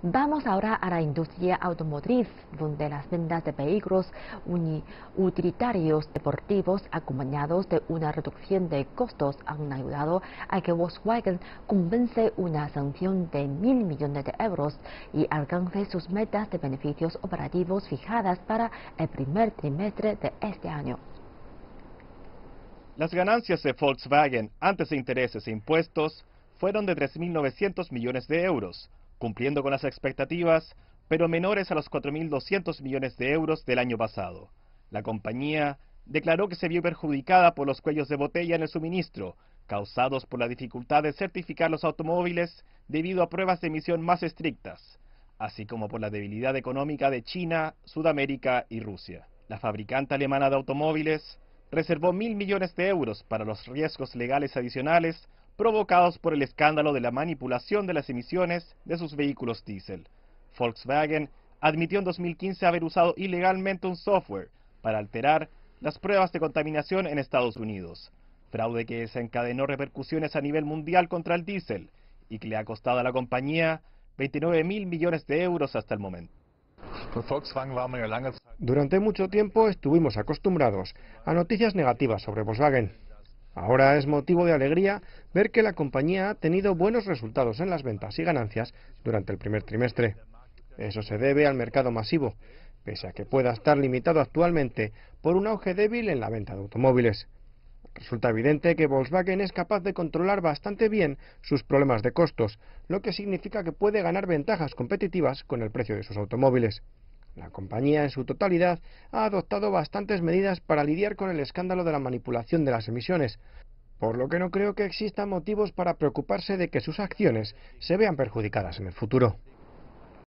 Vamos ahora a la industria automotriz, donde las ventas de vehículos utilitarios deportivos acompañados de una reducción de costos han ayudado a que Volkswagen convence una sanción de mil millones de euros y alcance sus metas de beneficios operativos fijadas para el primer trimestre de este año. Las ganancias de Volkswagen antes de intereses e impuestos fueron de 3.900 millones de euros cumpliendo con las expectativas, pero menores a los 4.200 millones de euros del año pasado. La compañía declaró que se vio perjudicada por los cuellos de botella en el suministro, causados por la dificultad de certificar los automóviles debido a pruebas de emisión más estrictas, así como por la debilidad económica de China, Sudamérica y Rusia. La fabricante alemana de automóviles reservó mil millones de euros para los riesgos legales adicionales provocados por el escándalo de la manipulación de las emisiones de sus vehículos diésel. Volkswagen admitió en 2015 haber usado ilegalmente un software para alterar las pruebas de contaminación en Estados Unidos, fraude que desencadenó repercusiones a nivel mundial contra el diésel y que le ha costado a la compañía 29 mil millones de euros hasta el momento. Durante mucho tiempo estuvimos acostumbrados a noticias negativas sobre Volkswagen. Ahora es motivo de alegría ver que la compañía ha tenido buenos resultados en las ventas y ganancias durante el primer trimestre. Eso se debe al mercado masivo, pese a que pueda estar limitado actualmente por un auge débil en la venta de automóviles. Resulta evidente que Volkswagen es capaz de controlar bastante bien sus problemas de costos, lo que significa que puede ganar ventajas competitivas con el precio de sus automóviles. La compañía, en su totalidad, ha adoptado bastantes medidas para lidiar con el escándalo de la manipulación de las emisiones, por lo que no creo que existan motivos para preocuparse de que sus acciones se vean perjudicadas en el futuro.